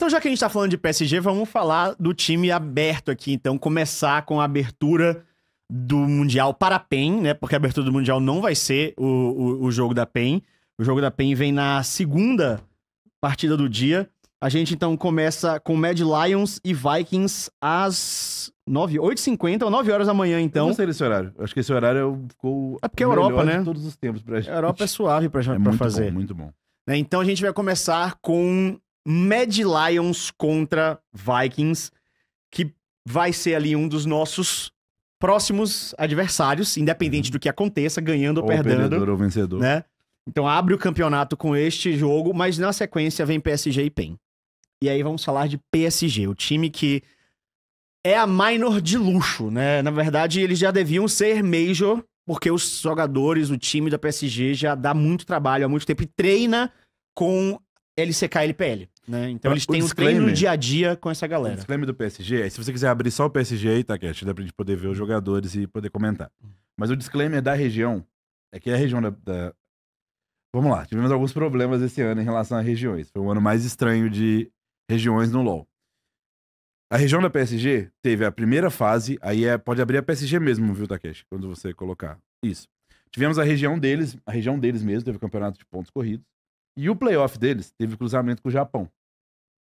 Então, já que a gente está falando de PSG, vamos falar do time aberto aqui. Então, começar com a abertura do Mundial para a PEN, né? Porque a abertura do Mundial não vai ser o, o, o jogo da PEN. O jogo da PEN vem na segunda partida do dia. A gente então começa com Mad Lions e Vikings às 8h50 ou 9 horas da manhã, então. Eu não sei desse horário. Acho que esse horário ficou. É porque é Europa, né? todos os tempos pra gente. A Europa é suave pra, é pra muito fazer. Bom, muito bom. Né? Então a gente vai começar com Mad Lions contra Vikings, que vai ser ali um dos nossos próximos adversários, independente uhum. do que aconteça, ganhando ou, ou perdendo. ou vencedor. Né? Então abre o campeonato com este jogo, mas na sequência vem PSG e PEN. E aí vamos falar de PSG, o time que é a minor de luxo, né? Na verdade, eles já deviam ser major, porque os jogadores, o time da PSG já dá muito trabalho há muito tempo e treina com LCK LPL, né? Então, então eles têm o treino no dia a dia com essa galera. O disclaimer do PSG, é, se você quiser abrir só o PSG aí, tá, Cat? Dá pra gente poder ver os jogadores e poder comentar. Hum. Mas o disclaimer da região, é que é a região da, da... Vamos lá, tivemos alguns problemas esse ano em relação a regiões. Foi o ano mais estranho de regiões no LoL. A região da PSG teve a primeira fase, aí é, pode abrir a PSG mesmo, viu, Takeshi? Tá, Quando você colocar. Isso. Tivemos a região deles, a região deles mesmo, teve o campeonato de pontos corridos. E o playoff deles teve cruzamento com o Japão.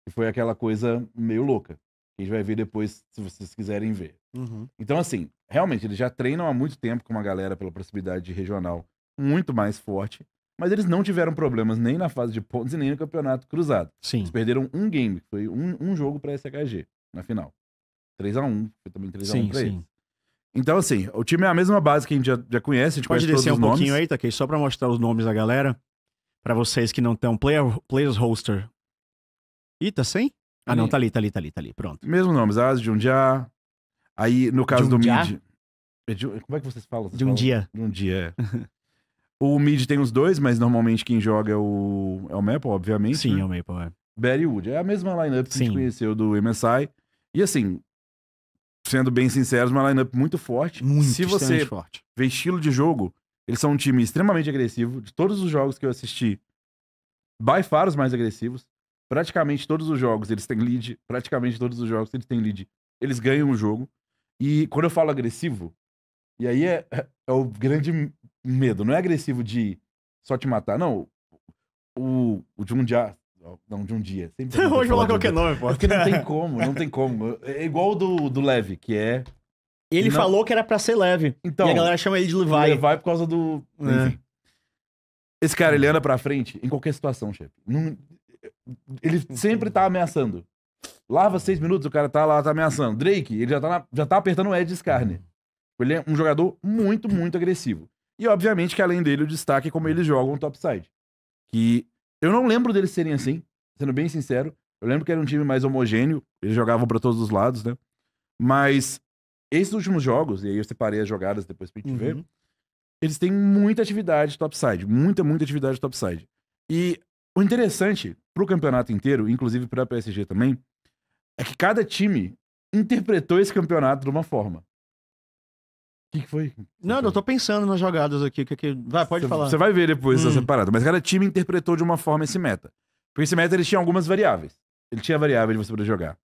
Que foi aquela coisa meio louca. Que a gente vai ver depois, se vocês quiserem ver. Uhum. Então, assim, realmente, eles já treinam há muito tempo com uma galera pela proximidade regional muito mais forte. Mas eles não tiveram problemas nem na fase de pontos e nem no campeonato cruzado. Sim. Eles perderam um game, que foi um, um jogo para a SHG na final. 3 a 1 foi também 3x1 pra sim. eles. Então, assim, o time é a mesma base que a gente já, já conhece, a gente Pode conhece descer um pouquinho aí, Taquei, só para mostrar os nomes da galera. Pra vocês que não estão, player, Players Hoster. Ih, tá sem? Ah, não, tá ali, tá ali, tá ali, tá ali. Pronto. Mesmo nome, Zaz, Jundia. Aí, no caso Jundia? do mid. É como é que vocês falam? de um dia. De um dia, é. o mid tem os dois, mas normalmente quem joga é o, é o Maple, obviamente. Sim, né? é o Maple, é. Barry Wood. É a mesma lineup que a gente conheceu do MSI. E assim, sendo bem sinceros, uma lineup muito forte. Muito Se você forte. vê estilo de jogo, eles são um time extremamente agressivo. De todos os jogos que eu assisti, by far os mais agressivos. Praticamente todos os jogos eles têm lead. Praticamente todos os jogos eles têm lead. Eles ganham o jogo. E quando eu falo agressivo, e aí é, é, é o grande medo. Não é agressivo de só te matar, não. O, o de um dia. Não, de um dia. Sempre Hoje falar qualquer nome, pô. É porque não tem como, não tem como. É igual o do, do Leve, que é ele não. falou que era pra ser leve. Então, e a então, galera chama ele de Levi. É Levi por causa do. É. Esse cara, ele anda pra frente em qualquer situação, chefe. Ele sempre tá ameaçando. Lava seis minutos, o cara tá lá, tá ameaçando. Drake, ele já tá, na... já tá apertando o Ed Scarner. Tipo, ele é um jogador muito, muito agressivo. E, obviamente, que além dele, o destaque é como eles jogam topside. Que eu não lembro deles serem assim, sendo bem sincero. Eu lembro que era um time mais homogêneo, eles jogavam para todos os lados, né? Mas esses últimos jogos, e aí eu separei as jogadas depois pra gente uhum. ver, eles têm muita atividade topside. Muita, muita atividade topside. E o interessante pro campeonato inteiro, inclusive pra PSG também, é que cada time interpretou esse campeonato de uma forma. O que, que, foi? Não, eu tô pensando nas jogadas aqui. Que, que... Vai, pode cê, falar. Você vai ver depois hum. essa separada. Mas cada time interpretou de uma forma esse meta. Porque esse meta ele tinha algumas variáveis. Ele tinha a variável de você poder jogar.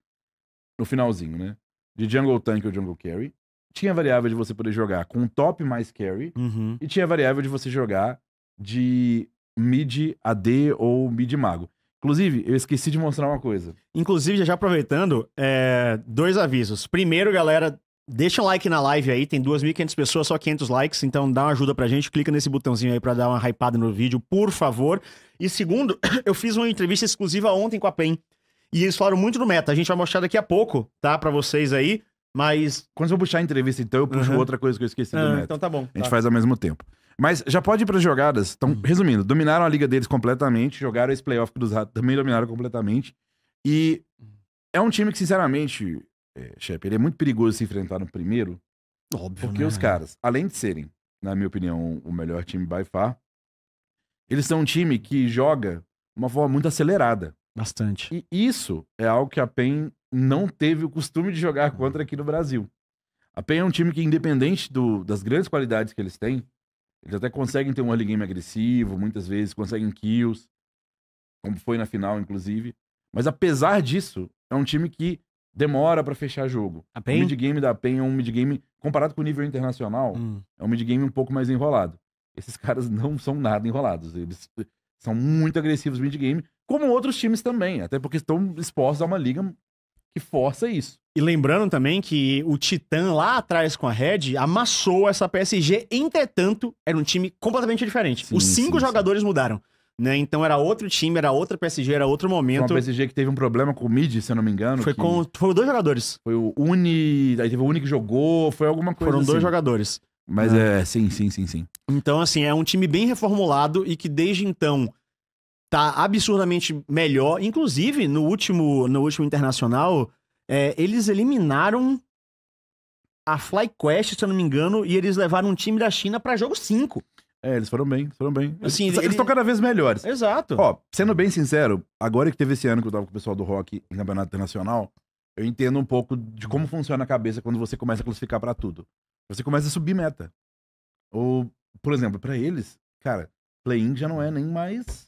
No finalzinho, né? de Jungle Tank ou Jungle Carry. Tinha a variável de você poder jogar com top mais carry. Uhum. E tinha a variável de você jogar de mid AD ou mid mago. Inclusive, eu esqueci de mostrar uma coisa. Inclusive, já aproveitando, é... dois avisos. Primeiro, galera, deixa um like na live aí, tem 2.500 pessoas, só 500 likes, então dá uma ajuda pra gente, clica nesse botãozinho aí pra dar uma hypada no vídeo, por favor. E segundo, eu fiz uma entrevista exclusiva ontem com a PEN. E eles falaram muito do meta. A gente vai mostrar daqui a pouco, tá? Pra vocês aí. Mas. Quando eu puxar a entrevista, então, eu puxo uhum. outra coisa que eu esqueci do ah, meta. Então tá bom. A gente tá. faz ao mesmo tempo. Mas já pode ir para jogadas. Então, uhum. resumindo, dominaram a liga deles completamente, jogaram esse playoff dos ratos, também dominaram completamente. E é um time que, sinceramente, é, Shep, ele é muito perigoso se enfrentar no primeiro. Óbvio. Porque né? os caras, além de serem, na minha opinião, o melhor time by far, eles são um time que joga de uma forma muito acelerada. Bastante. E isso é algo que a PEN não teve o costume de jogar contra aqui no Brasil. A PEN é um time que, independente do, das grandes qualidades que eles têm, eles até conseguem ter um early game agressivo, muitas vezes conseguem kills, como foi na final, inclusive. Mas apesar disso, é um time que demora para fechar jogo. A PEN? O da PEN é um mid game comparado com o nível internacional, hum. é um mid game um pouco mais enrolado. Esses caras não são nada enrolados. Eles são muito agressivos no game como outros times também, até porque estão expostos a uma liga que força isso. E lembrando também que o Titã lá atrás com a Red amassou essa PSG, entretanto, era um time completamente diferente. Sim, Os cinco sim, jogadores sim. mudaram. Né? Então era outro time, era outra PSG, era outro momento. Uma PSG que teve um problema com o Mid, se eu não me engano. Foi que... com foi dois jogadores. Foi o Uni, aí teve o Uni que jogou, foi alguma coisa Foram assim. dois jogadores. Mas ah. é, sim, sim, sim, sim. Então assim, é um time bem reformulado e que desde então tá absurdamente melhor. Inclusive, no último, no último internacional, é, eles eliminaram a FlyQuest, se eu não me engano, e eles levaram um time da China para jogo 5. É, eles foram bem, foram bem. Assim, eles estão ele... cada vez melhores. Exato. Ó, sendo bem sincero, agora que teve esse ano que eu tava com o pessoal do rock em campeonato internacional, eu entendo um pouco de como uhum. funciona a cabeça quando você começa a classificar para tudo. Você começa a subir meta. Ou, por exemplo, para eles, cara, play-in já não é nem mais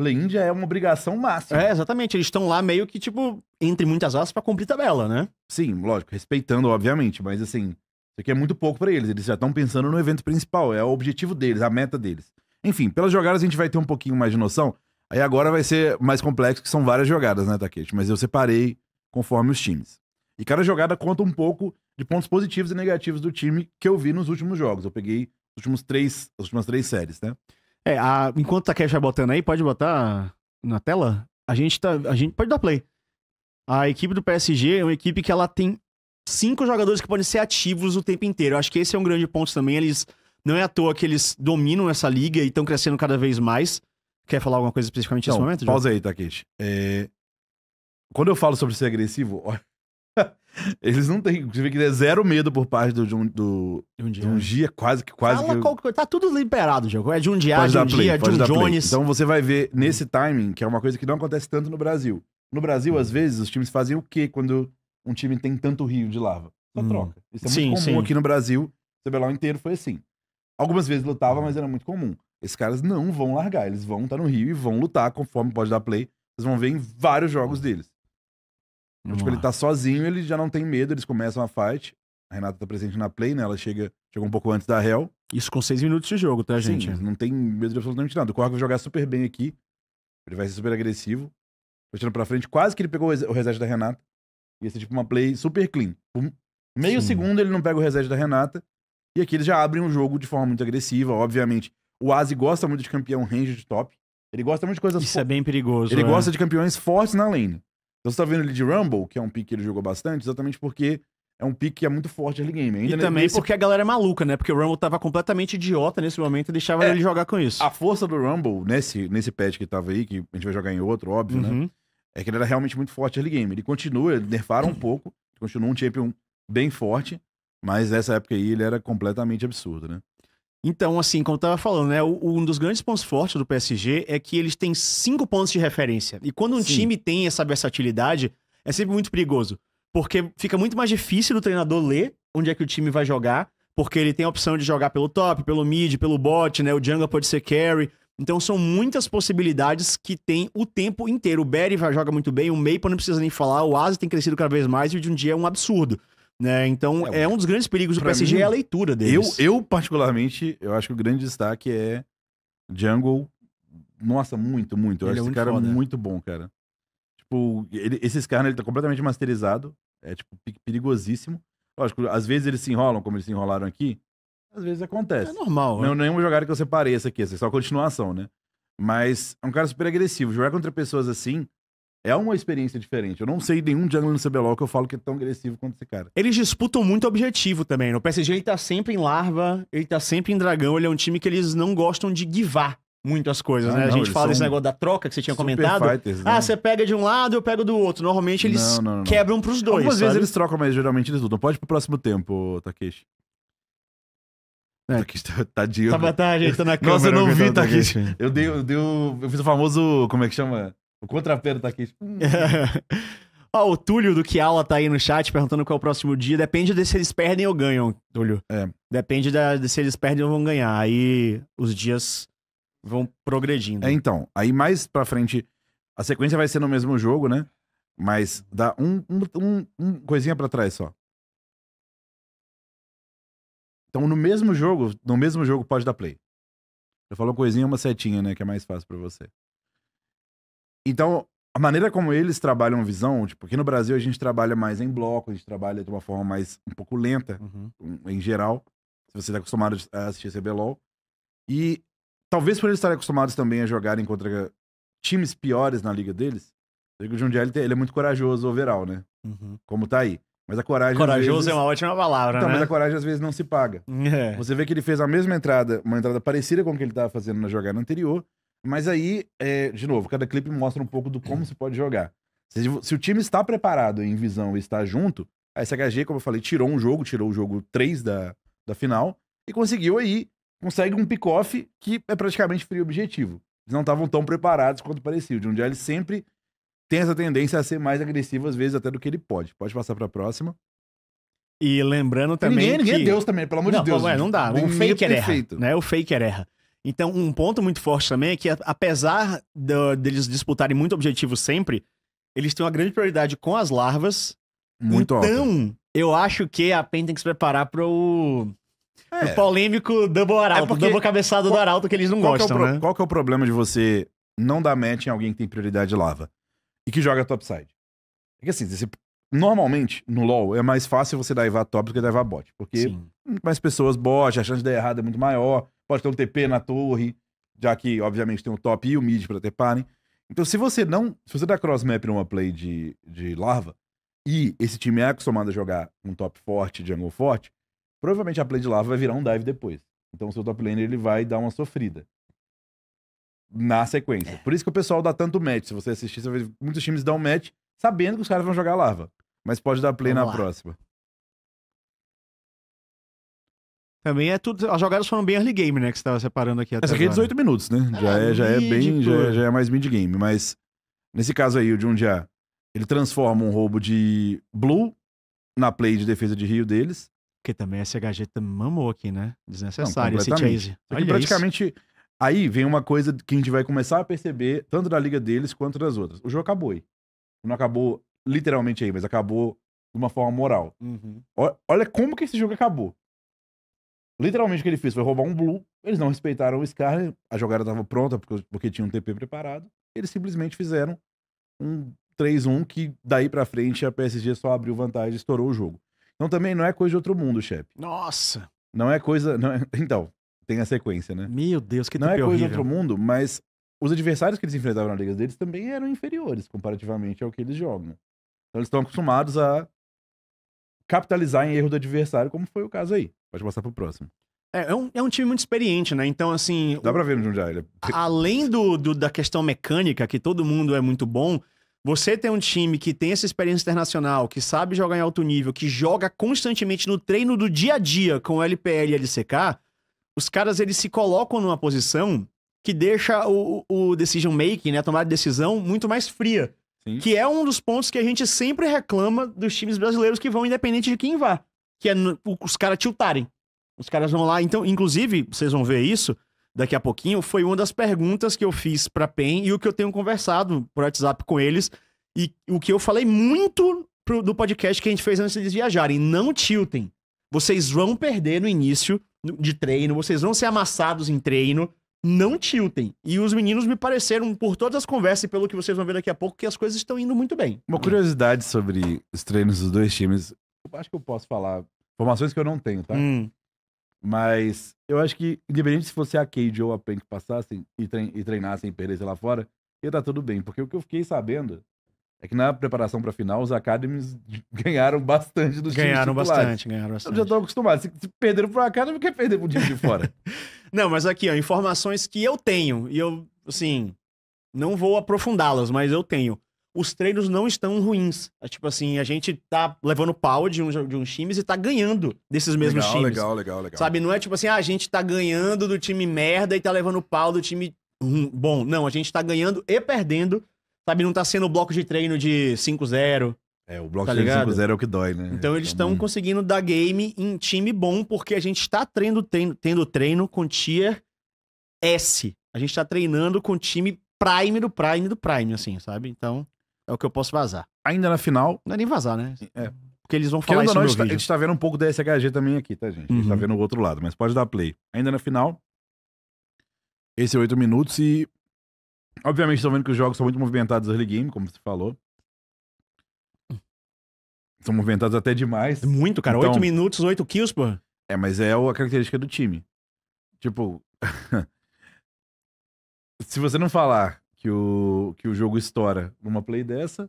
Play-in é uma obrigação máxima. É, exatamente. Eles estão lá meio que, tipo, entre muitas asas para cumprir tabela, né? Sim, lógico, respeitando, obviamente, mas assim, isso aqui é muito pouco para eles. Eles já estão pensando no evento principal, é o objetivo deles, a meta deles. Enfim, pelas jogadas a gente vai ter um pouquinho mais de noção. Aí agora vai ser mais complexo, que são várias jogadas, né, Taquete? Mas eu separei conforme os times. E cada jogada conta um pouco de pontos positivos e negativos do time que eu vi nos últimos jogos. Eu peguei os últimos três, as últimas três séries, né? É, a, enquanto tá Cash vai botando aí, pode botar na tela? A gente tá. A gente pode dar play. A equipe do PSG é uma equipe que ela tem cinco jogadores que podem ser ativos o tempo inteiro. Eu acho que esse é um grande ponto também. Eles. Não é à toa que eles dominam essa liga e estão crescendo cada vez mais. Quer falar alguma coisa especificamente nesse momento? Pausa aí, Takeshi. Tá, é... Quando eu falo sobre ser agressivo, eles não têm. Você vê que é zero medo por parte do, do, do Jundia. quase que quase. Fala que... Qualquer coisa. Tá tudo liberado, Diogo. É de um pode Jundia, play, um Jones. Então você vai ver nesse timing, que é uma coisa que não acontece tanto no Brasil. No Brasil, hum. às vezes, os times fazem o quê quando um time tem tanto rio de lava? Só hum. troca. Isso é sim, muito comum sim. aqui no Brasil. O CBLOL inteiro foi assim. Algumas vezes lutava, mas era muito comum. Esses caras não vão largar, eles vão estar tá no rio e vão lutar conforme pode dar play. Vocês vão ver em vários jogos deles. Então, tipo, ele tá sozinho, ele já não tem medo, eles começam a fight. A Renata tá presente na play, né? Ela chega, chegou um pouco antes da Hell. Isso com seis minutos de jogo, tá, Sim, gente? não tem medo de absolutamente nada. O Corco vai jogar super bem aqui. Ele vai ser super agressivo. Puxando pra frente, quase que ele pegou o reset da Renata. Ia ser é, tipo uma play super clean. Por meio Sim. segundo ele não pega o reset da Renata. E aqui eles já abrem um jogo de forma muito agressiva, obviamente. O Asi gosta muito de campeão range de top. Ele gosta muito de coisas. Isso é bem perigoso. Ele é. gosta de campeões fortes na lane. Então você tá vendo ele de Rumble, que é um pick que ele jogou bastante, exatamente porque é um pick que é muito forte early game. Ainda e também nesse... porque a galera é maluca, né? Porque o Rumble tava completamente idiota nesse momento e deixava é, ele jogar com isso. A força do Rumble, nesse, nesse patch que tava aí, que a gente vai jogar em outro, óbvio, né? uhum. né? É que ele era realmente muito forte early game. Ele continua, ele nerfaram um pouco, continuou um champion bem forte, mas nessa época aí ele era completamente absurdo, né? Então, assim, como eu tava falando, né? Um dos grandes pontos fortes do PSG é que eles têm cinco pontos de referência. E quando um Sim. time tem essa versatilidade, é sempre muito perigoso. Porque fica muito mais difícil do treinador ler onde é que o time vai jogar, porque ele tem a opção de jogar pelo top, pelo mid, pelo bot, né? O jungle pode ser carry. Então são muitas possibilidades que tem o tempo inteiro. O Barry joga muito bem, o Maple não precisa nem falar, o Asa tem crescido cada vez mais e o de um dia é um absurdo. Né? Então, é, é um dos grandes perigos do PSG mim, é a leitura deles. Eu, eu, particularmente, eu acho que o grande destaque é Jungle. Nossa, muito, muito. Eu ele acho é esse cara foda. muito bom, cara. Tipo, ele, esses caras, ele tá completamente masterizado. É, tipo, perigosíssimo. Lógico, às vezes eles se enrolam, como eles se enrolaram aqui. Às vezes acontece. É normal. Não, é. é nenhum jogada que eu separei essa aqui, essa é só continuação, né? Mas é um cara super agressivo. Jogar contra pessoas assim, é uma experiência diferente. Eu não sei nenhum jungler no CBLOL que eu falo que é tão agressivo quanto esse cara. Eles disputam muito objetivo também. No PSG ele tá sempre em larva, ele tá sempre em dragão. Ele é um time que eles não gostam de guivar muito as coisas, ah, né? Não, a gente fala desse negócio da troca que você tinha comentado. Fighters, ah, né? você pega de um lado, eu pego do outro. Normalmente eles não, não, quebram pros dois. Algumas sabe? vezes eles trocam, mas geralmente eles lutam. Pode ir pro próximo tempo, Takeshi. É, tadinho. Tá, tá ajeitando na câmera. Nossa, eu não vi, tá aqui. Eu dei, eu dei o, Eu fiz o famoso. Como é que chama? O contrapelo tá aqui. Ó, o Túlio do Kiala tá aí no chat perguntando qual é o próximo dia. Depende de se eles perdem ou ganham, Túlio. É. Depende da, de se eles perdem ou vão ganhar. Aí os dias vão progredindo. É, então. Aí mais pra frente, a sequência vai ser no mesmo jogo, né? Mas dá um, um, um, um coisinha pra trás só. Então, no mesmo jogo, no mesmo jogo pode dar play. Eu falo coisinha, uma setinha, né? Que é mais fácil para você. Então, a maneira como eles trabalham a visão, tipo, aqui no Brasil a gente trabalha mais em bloco, a gente trabalha de uma forma mais um pouco lenta, uhum. em geral, se você está acostumado a assistir CBLOL. E talvez por eles estarem acostumados também a jogar contra times piores na liga deles, eu que o Jundiaí ele é muito corajoso overall, né? Uhum. Como tá aí. Mas a coragem. Corajoso vezes... é uma ótima palavra, então, né? Mas a coragem às vezes não se paga. É. Você vê que ele fez a mesma entrada, uma entrada parecida com o que ele estava fazendo na jogada anterior, mas aí, é, de novo, cada clipe mostra um pouco do como se hum. pode jogar. Se, se, o time está preparado em visão e está junto, a SHG, como eu falei, tirou um jogo, tirou o jogo 3 da, da final e conseguiu aí, consegue um pick-off que é praticamente frio objetivo. Eles não estavam tão preparados quanto parecia. O Jundiaí sempre tem essa tendência a ser mais agressivo, às vezes, até do que ele pode. Pode passar para a próxima. E lembrando também. Ninguém, ninguém que... é Deus também, pelo amor não, de Deus. É, não dá. O é faker erra. Né? O faker erra. Então, um ponto muito forte também é que, apesar do, deles disputarem muito objetivo sempre, eles têm uma grande prioridade com as larvas. Muito Então, alta. eu acho que a PEN tem que se preparar para o. É. Pro polêmico double arauto, é double cabeçado qual, do arauto que eles não qual é gostam, é pro... né? Qual que é o problema de você não dar match em alguém que tem prioridade lava e que joga topside? É que assim, você Normalmente, no LoL, é mais fácil você daivar top do que daivar bot. Porque Sim. mais pessoas bot, a chance de dar errado é muito maior. Pode ter um TP na torre, já que, obviamente, tem o top e o mid pra parem Então, se você não. Se você dá crossmap numa play de, de larva, e esse time é acostumado a jogar um top forte, jungle forte, provavelmente a play de lava vai virar um dive depois. Então o seu top laner ele vai dar uma sofrida. Na sequência. É. Por isso que o pessoal dá tanto match. Se você assistir, você vê, muitos times dão match sabendo que os caras vão jogar lava. Mas pode dar play Vamos na lá. próxima. Também é tudo. As jogadas foram bem early game, né? Que você tava separando aqui até. Essa aqui é 18 minutos, né? Já é, já é bem. Já é, já é mais mid game. Mas nesse caso aí, o de um dia, ele transforma um roubo de Blue na play de defesa de Rio deles. Porque também a CHG mamou aqui, né? Desnecessário Não, esse chase. Olha praticamente. Isso. Aí vem uma coisa que a gente vai começar a perceber, tanto da liga deles quanto das outras. O jogo acabou aí. Não acabou literalmente aí, mas acabou de uma forma moral. Uhum. Olha como que esse jogo acabou. Literalmente o que ele fez foi roubar um blue, eles não respeitaram o Scarlet, a jogada estava pronta porque, porque tinha um TP preparado, eles simplesmente fizeram um 3-1 que daí para frente a PSG só abriu vantagem e estourou o jogo. Então também não é coisa de outro mundo, chefe. Nossa! Não é coisa... Não é... Então, tem a sequência, né? Meu Deus, que Não é coisa horrível. de outro mundo, mas os adversários que eles enfrentavam na liga deles também eram inferiores comparativamente ao que eles jogam. Então eles estão acostumados a capitalizar em erro do adversário, como foi o caso aí. Pode passar pro próximo. É, é, um, é um time muito experiente, né? Então, assim. Dá pra ver no Jundiaí. Ele... É além do, do, da questão mecânica, que todo mundo é muito bom, você tem um time que tem essa experiência internacional, que sabe jogar em alto nível, que joga constantemente no treino do dia a dia com o LPL e LCK, os caras eles se colocam numa posição que deixa o, o decision making, né? A tomada de decisão muito mais fria. Sim. Que é um dos pontos que a gente sempre reclama dos times brasileiros que vão independente de quem vá. Que é os caras tiltarem. Os caras vão lá. Então, inclusive, vocês vão ver isso daqui a pouquinho. Foi uma das perguntas que eu fiz pra PEN e o que eu tenho conversado por WhatsApp com eles. E o que eu falei muito pro, do podcast que a gente fez antes de viajarem. Não tiltem. Vocês vão perder no início de treino, vocês vão ser amassados em treino, não tiltem. E os meninos me pareceram, por todas as conversas e pelo que vocês vão ver daqui a pouco, que as coisas estão indo muito bem. Uma curiosidade sobre os treinos dos dois times. Eu acho que eu posso falar informações que eu não tenho, tá? Hum. Mas eu acho que, independente se fosse a Cade ou a Pen que passassem e, trein e treinassem e perdessem lá fora, ia estar tá tudo bem. Porque o que eu fiquei sabendo é que na preparação para final, os academies ganharam bastante dos ganharam times Ganharam Bastante, ganharam bastante. Eu já tô acostumado Se, se perderam para o academy, quer perder pro o time de fora. não, mas aqui, ó, informações que eu tenho. E eu, assim, não vou aprofundá-las, mas eu tenho. Os treinos não estão ruins. É, tipo assim, a gente tá levando pau de uns um, de um times e tá ganhando desses mesmos legal, times. Legal, legal, legal. Sabe, não é tipo assim, ah, a gente tá ganhando do time merda e tá levando pau do time bom. Não, a gente tá ganhando e perdendo Sabe, não tá sendo o bloco de treino de 5-0. É, o bloco tá de 5-0 é o que dói, né? Então eles estão então, conseguindo dar game em time bom, porque a gente tá treino, treino, tendo treino com tier S. A gente tá treinando com time prime do prime do prime, assim, sabe? Então, é o que eu posso vazar. Ainda na final... Não é nem vazar, né? É. é porque eles vão falar isso não, no A tá, gente tá vendo um pouco da SHG também aqui, tá, gente? A gente tá uhum. vendo o outro lado, mas pode dar play. Ainda na final, esse é oito minutos e Obviamente estão vendo que os jogos são muito movimentados early game, como você falou. São movimentados até demais. É muito, cara. Então, 8 minutos, 8 kills, pô. É, mas é a característica do time. Tipo. se você não falar que o, que o jogo estoura numa play dessa,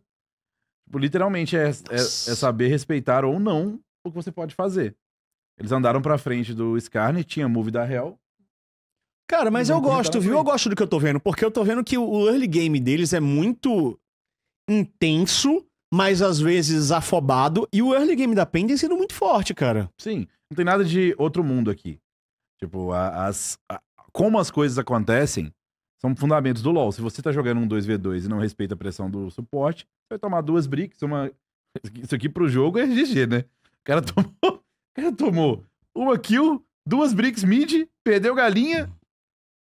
tipo, literalmente é, é, é, saber respeitar ou não o que você pode fazer. Eles andaram pra frente do Scarne, tinha move da Hell. Cara, mas eu gosto, viu? Eu gosto do que eu tô vendo, porque eu tô vendo que o early game deles é muito intenso, mas às vezes afobado, e o early game da PEN tem sido muito forte, cara. Sim, não tem nada de outro mundo aqui. Tipo, as, a, como as coisas acontecem são fundamentos do LoL. Se você tá jogando um 2v2 e não respeita a pressão do suporte, você vai tomar duas bricks, uma... Isso aqui pro jogo é GG, né? O cara tomou, o cara tomou uma kill, duas bricks mid, perdeu galinha,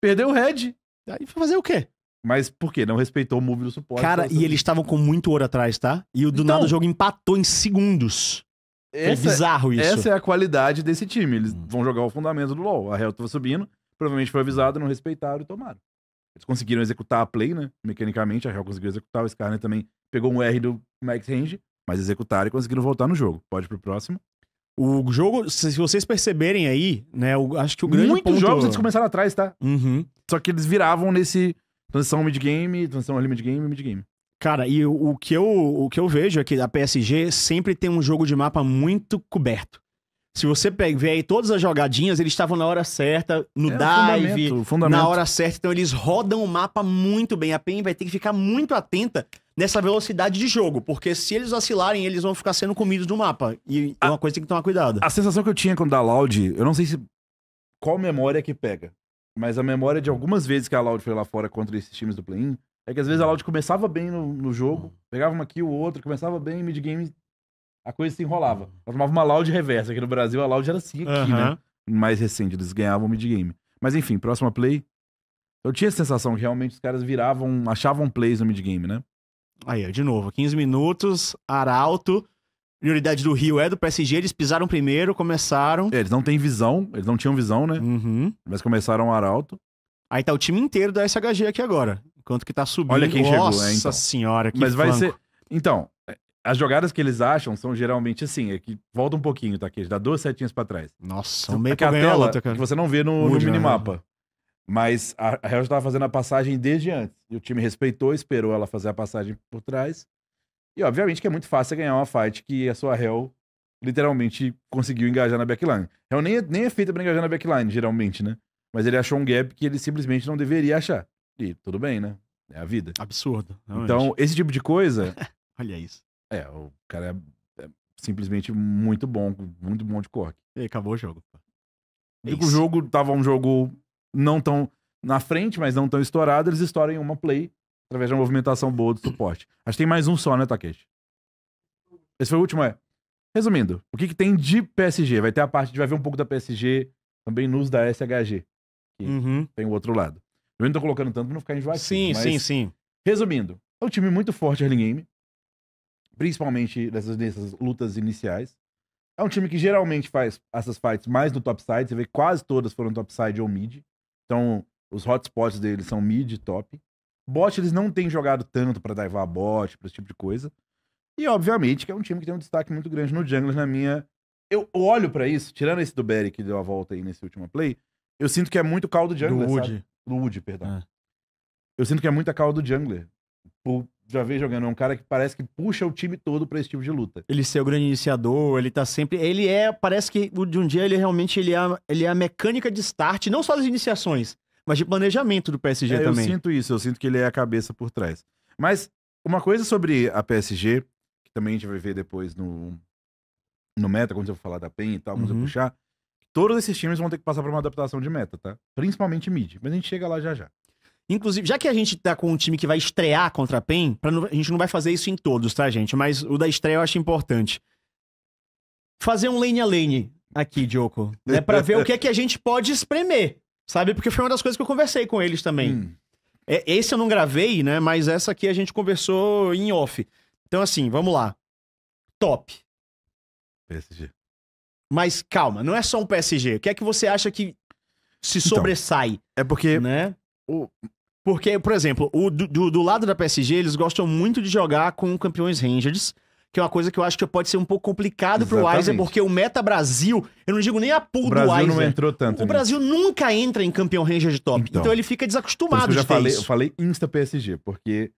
Perdeu o head. Aí foi fazer o quê? Mas por quê? Não respeitou o move do suporte. Cara, então e eles estavam com muito ouro atrás, tá? E o do então, nada o jogo empatou em segundos. Essa, é bizarro isso. Essa é a qualidade desse time. Eles hum. vão jogar o fundamento do LoL. A Real tava subindo, provavelmente foi avisado, não respeitaram e tomaram. Eles conseguiram executar a play, né? Mecanicamente, a Real conseguiu executar. O Scarner também pegou um R do Max Range, mas executaram e conseguiram voltar no jogo. Pode pro próximo. O jogo, se vocês perceberem aí, né, eu acho que o grande Muitos ponto... jogos eles começaram atrás, tá? Uhum. Só que eles viravam nesse transição mid-game, transição early mid-game, mid-game. Cara, e o, o, que eu, o que eu vejo é que a PSG sempre tem um jogo de mapa muito coberto. Se você ver aí todas as jogadinhas, eles estavam na hora certa, no é, dive, fundamento, fundamento. na hora certa. Então eles rodam o mapa muito bem. A PEN vai ter que ficar muito atenta nessa velocidade de jogo, porque se eles vacilarem, eles vão ficar sendo comidos do mapa. E a, é uma coisa que tem que tomar cuidado. A sensação que eu tinha quando da Loud, eu não sei se qual memória é que pega, mas a memória de algumas vezes que a Loud foi lá fora contra esses times do play-in, é que às vezes a Loud começava bem no, no jogo, uhum. pegava uma kill ou outra, começava bem, mid-game a coisa se enrolava. Ela hum. tomava uma loud reversa. Aqui no Brasil, a loud era assim aqui, uhum. né? Mais recente, eles ganhavam mid-game. Mas enfim, próxima play. Eu tinha a sensação que realmente os caras viravam, achavam plays no mid-game, né? Aí, de novo, 15 minutos, Arauto. Prioridade do Rio é do PSG, eles pisaram primeiro, começaram. É, eles não têm visão, eles não tinham visão, né? Uhum. Mas começaram o Arauto. Aí tá o time inteiro da SHG aqui agora. Enquanto que tá subindo. Olha quem Nossa chegou, é, então. senhora, que Mas vai ser. Então, as jogadas que eles acham são geralmente assim, é que volta um pouquinho, tá aqui, dá duas setinhas para trás. Nossa, então, um meio é que a tela que você não vê no, no né? minimapa. Mas a, a Real estava fazendo a passagem desde antes. E o time respeitou, esperou ela fazer a passagem por trás. E obviamente que é muito fácil ganhar uma fight que a sua Hell literalmente conseguiu engajar na backline. Hell nem, é, nem é feita para engajar na backline, geralmente, né? Mas ele achou um gap que ele simplesmente não deveria achar. E tudo bem, né? É a vida. Absurdo. Realmente. Então, esse tipo de coisa Olha isso. É, o cara é, é simplesmente muito bom, muito bom de cork. E acabou o jogo. É o jogo tava um jogo não tão na frente, mas não tão estourado, eles estouram em uma play através de uma movimentação boa do suporte. Acho que tem mais um só, né, Takeshi? Esse foi o último, é. Resumindo, o que, que tem de PSG? Vai ter a parte, a vai ver um pouco da PSG também nos da SHG. Que uhum. Tem o outro lado. Eu não tô colocando tanto pra não ficar enjoativo. Sim, mas... sim, sim. Resumindo, é um time muito forte early game principalmente nessas, nessas lutas iniciais. É um time que geralmente faz essas fights mais no topside. Você vê que quase todas foram topside ou mid. Então, os hotspots deles são mid, top. Bot, eles não têm jogado tanto para divar bot, pra esse tipo de coisa. E, obviamente, que é um time que tem um destaque muito grande no jungle, na minha... Eu olho para isso, tirando esse do Berry que deu a volta aí nesse último play, eu sinto que é muito caldo jungler, Do Wood. Do Woody, perdão. É. Eu sinto que é muita caldo jungler. Por, já vejo jogando. É um cara que parece que puxa o time todo para esse tipo de luta. Ele ser o grande iniciador, ele tá sempre. Ele é. Parece que de um dia ele realmente ele é, ele é a mecânica de start, não só das iniciações, mas de planejamento do PSG é, também. Eu sinto isso, eu sinto que ele é a cabeça por trás. Mas uma coisa sobre a PSG, que também a gente vai ver depois no, no meta, quando eu vou falar da PEN e tal, quando uhum. eu puxar. Todos esses times vão ter que passar por uma adaptação de meta, tá? Principalmente mid. Mas a gente chega lá já já. Inclusive, já que a gente tá com um time que vai estrear contra a PEN, não, a gente não vai fazer isso em todos, tá, gente? Mas o da estreia eu acho importante. Fazer um lane a lane aqui, Diogo. Né, pra ver o que é que a gente pode espremer, sabe? Porque foi uma das coisas que eu conversei com eles também. Hum. É, esse eu não gravei, né? Mas essa aqui a gente conversou em off. Então, assim, vamos lá. Top. PSG. Mas calma, não é só um PSG. O que é que você acha que se então, sobressai? É porque né? o, porque, por exemplo, o, do, do lado da PSG, eles gostam muito de jogar com campeões Rangers, que é uma coisa que eu acho que pode ser um pouco complicado Exatamente. pro Weiser, porque o Meta Brasil, eu não digo nem a pool o Brasil do Weiser. não entrou tanto. O nisso. Brasil nunca entra em campeão Ranger de top. Então, então ele fica desacostumado já de falei, isso. Eu falei Insta PSG, porque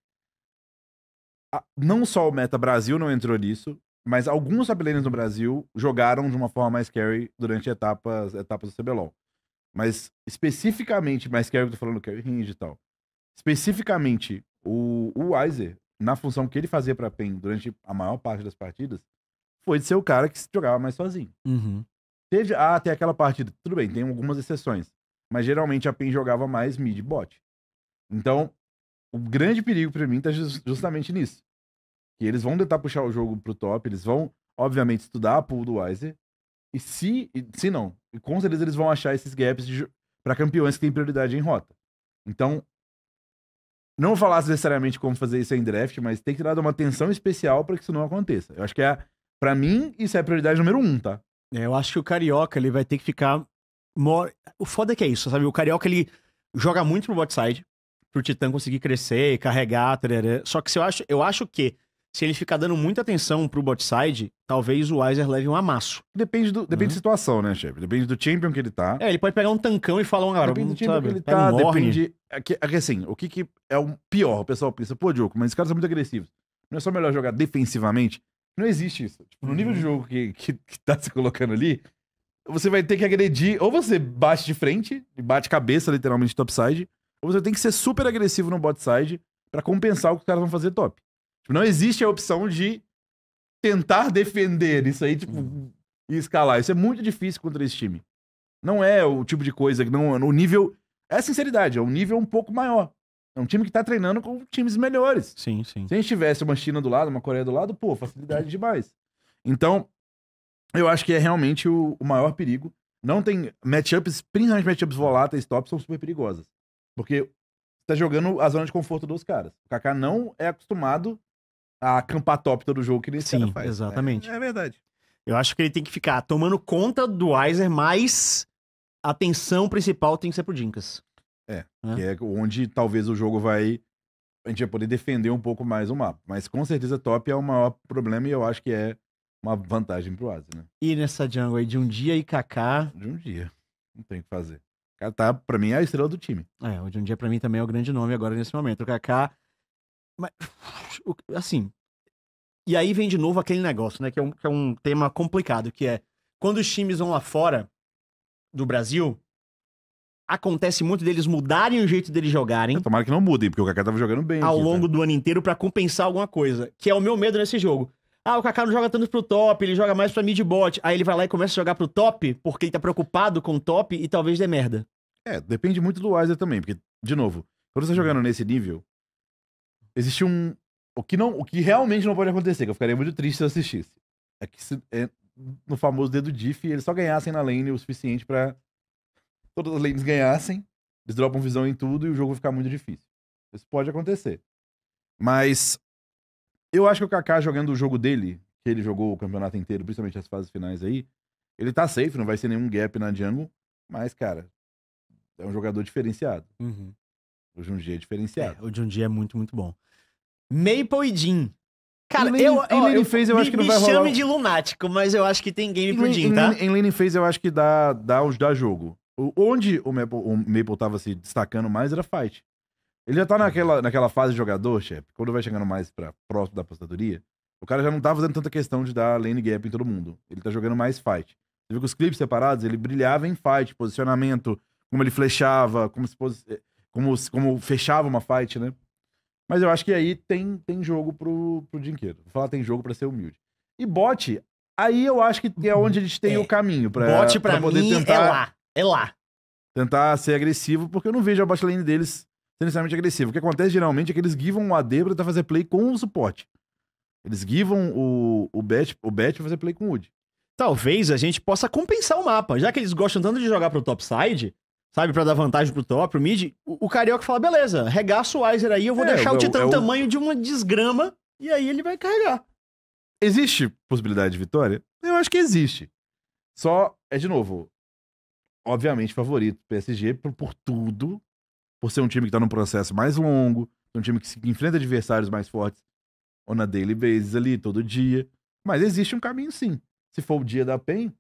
a, não só o Meta Brasil não entrou nisso, mas alguns top no Brasil jogaram de uma forma mais carry durante etapas, etapas do CBLOL. Mas especificamente mais carry, eu tô falando carry range e tal. Especificamente, o, o Weiser, na função que ele fazia para PEN durante a maior parte das partidas, foi de ser o cara que se jogava mais sozinho. Uhum. Teve, ah, tem aquela partida. Tudo bem, tem algumas exceções. Mas geralmente a PEN jogava mais mid bot. Então, o grande perigo para mim tá justamente nisso. Que eles vão tentar puxar o jogo pro top, eles vão, obviamente, estudar a pool do Weiser. E se, se não, com certeza eles vão achar esses gaps para campeões que têm prioridade em rota. Então, não vou falar necessariamente como fazer isso em draft, mas tem que dar uma atenção especial para que isso não aconteça. Eu acho que é, para mim, isso é a prioridade número um, tá? É, eu acho que o Carioca, ele vai ter que ficar... More... O foda é que é isso, sabe? O Carioca, ele joga muito pro bot side, pro Titã conseguir crescer e carregar, tarará. só que se eu acho, eu acho que se ele ficar dando muita atenção pro bot side, talvez o Weiser leve um amasso. Depende, do, depende uhum. da situação, né, chefe? Depende do champion que ele tá. É, ele pode pegar um tancão e falar um cara, ah, Depende do champion sabe? que ele tá, um tá, depende... É que, é assim, o que, que é o pior? O pessoal pensa, pô, Diogo, mas esses caras são muito agressivos. Não é só melhor jogar defensivamente? Não existe isso. Tipo, no nível de uhum. jogo que, que, que tá se colocando ali, você vai ter que agredir. Ou você bate de frente, bate cabeça, literalmente, topside. Ou você tem que ser super agressivo no bot side pra compensar o que os caras vão fazer top. Tipo, não existe a opção de tentar defender isso aí, tipo, uhum. e escalar. Isso é muito difícil contra esse time. Não é o tipo de coisa que não. É o nível. É a sinceridade, é um nível um pouco maior. É um time que tá treinando com times melhores. Sim, sim. Se a gente tivesse uma China do lado, uma Coreia do lado, pô, facilidade demais. Então, eu acho que é realmente o, o maior perigo. Não tem matchups, principalmente matchups voláteis, top, são super perigosas. Porque você tá jogando a zona de conforto dos caras. O Kaká não é acostumado a campa top todo jogo que ele Sim, faz. Exatamente. É, é, verdade. Eu acho que ele tem que ficar tomando conta do Weiser, mas a atenção principal tem que ser pro Dinkas. É, é, que é onde talvez o jogo vai. A gente vai poder defender um pouco mais o mapa. Mas com certeza top é o maior problema e eu acho que é uma vantagem pro Weiser, né? E nessa jungle aí de um dia e Kaká. De um dia. Não tem o que fazer. O cara tá, pra mim, é a estrela do time. É, o de um dia pra mim também é o grande nome agora nesse momento. O Kaká mas, assim. E aí vem de novo aquele negócio, né? Que é, um, que é um tema complicado, que é quando os times vão lá fora do Brasil, acontece muito deles mudarem o jeito deles jogarem. É, tomara que não mudem, porque o Kaká tava jogando bem. Ao aqui, longo né? do ano inteiro para compensar alguma coisa, que é o meu medo nesse jogo. Ah, o Kaká não joga tanto pro top, ele joga mais pra mid bot. Aí ele vai lá e começa a jogar pro top, porque ele tá preocupado com o top e talvez dê merda. É, depende muito do Weiser também, porque, de novo, quando você tá hum. jogando nesse nível, Existe um. O que, não, o que realmente não pode acontecer, que eu ficaria muito triste se eu assistisse. É que se, é, no famoso dedo diff, eles só ganhassem na lane o suficiente para Todas as lanes ganhassem, eles dropam visão em tudo e o jogo vai ficar muito difícil. Isso pode acontecer. Mas eu acho que o Kaká jogando o jogo dele, que ele jogou o campeonato inteiro, principalmente as fases finais aí, ele tá safe, não vai ser nenhum gap na jungle, mas, cara, é um jogador diferenciado. Uhum. O Jundia é, é diferenciado. É, o Jundia é muito, muito bom. Maple e Jin. Cara, em eu, em Phase eu acho que não vai rolar. Me chame de lunático, mas eu acho que tem game pro Jin, tá? Em Lane Phase eu acho que dá, dá, dá jogo. Onde o Maple, o Maple tava se destacando mais era fight. Ele já tá uhum. naquela, naquela fase de jogador, chefe, quando vai chegando mais pra próximo da apostadoria, o cara já não tá fazendo tanta questão de dar lane gap em todo mundo. Ele tá jogando mais fight. Você viu que os clipes separados, ele brilhava em fight, posicionamento, como ele flechava, como se posi como, como fechava uma fight, né? Mas eu acho que aí tem, tem jogo pro, pro Dinqueiro. Vou falar tem jogo para ser humilde. E bot, aí eu acho que é onde a gente é. o caminho para Bot pra, pra poder é tentar. É lá. É lá. Tentar ser agressivo, porque eu não vejo a lane deles ser necessariamente agressivo O que acontece geralmente é que eles givam o AD pra tentar fazer play com o suporte. Eles givam o, o bet, o bet pra fazer play com o Wood. Talvez a gente possa compensar o mapa. Já que eles gostam tanto de jogar pro top side, sabe, para dar vantagem pro top, pro mid, o, o Carioca fala, beleza, regaça o Weiser aí, eu vou é, deixar o Titã é, é tamanho de uma desgrama e aí ele vai carregar. Existe possibilidade de vitória? Eu acho que existe. Só, é de novo, obviamente favorito PSG por, por tudo, por ser um time que tá num processo mais longo, um time que, se, enfrenta adversários mais fortes ou na daily basis ali, todo dia. Mas existe um caminho sim. Se for o dia da PEN,